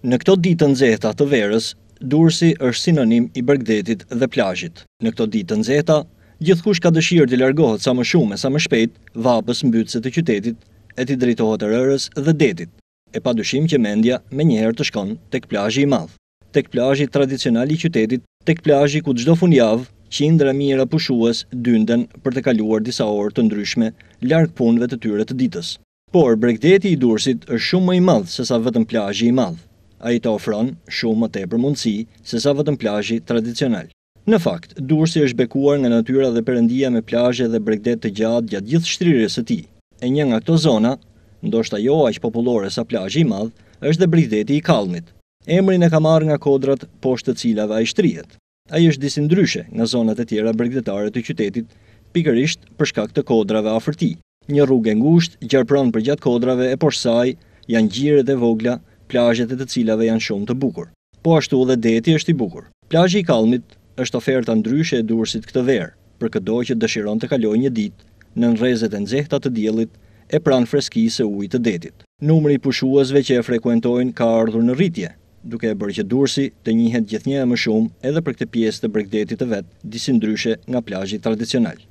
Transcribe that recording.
Në këto ditë nxehta të verës, Durrësi është sinonim i bregdetit dhe plazhit. Në këto ditë nxehta, gjithkush ka dëshirë të largohet sa më shumë e sa më shpejt vapës mbytyse të qytetit, e të drejtohet rërës dhe detit. E padyshim që mendja njëherë të shkon tek plazhi i madh, tek plazhi tradicional i qytetit, tek plazhi ku çdo funjavë qindra mira pushues dynden për të kaluar disa orë të ndryshme larg punëve të tyre të ditës. Por bregdeti i Durrësit është shumë më i madh se sa vetëm plazhi i madh a i të ofron shumë më te për mundësi se sa vëtën plajji tradicional. Në fakt, durësi është bekuar nga natyra dhe përëndia me plajje dhe bregdet të gjatë gjatë gjithë shtrirës e ti. E një nga këto zona, ndoshta jo aqë populore sa plajji i madhë, është dhe bregdeti i kalmit. Emrin e ka marrë nga kodrat poshtë të cilave a i shtrijet. A i është disin dryshe nga zonat e tjera bregdetare të qytetit, pikërisht për shkak të kodrave a fërti. Një rrugë e ngusht, gjarpron për gjatë kodrave e poshtë janë gjire dhe vogla, plajët e të cilave janë shumë të bukur. Po ashtu dhe deti është i bukur. Plajë i kalmit është oferta ndryshe e dursit këtë verë, për këdo që dëshiron të kaloj një ditë në nërezet e nëzehta të djelit e pranë freski se ujtë të detit. Numëri pushuazve që e frekuentojnë ka ardhur në rritje, duke e bërë që dursi të njëhet gjithnje e më shumë edhe për këtë pjesë të bregdetit të vetë, disin ndryshe nga plajë tradicional.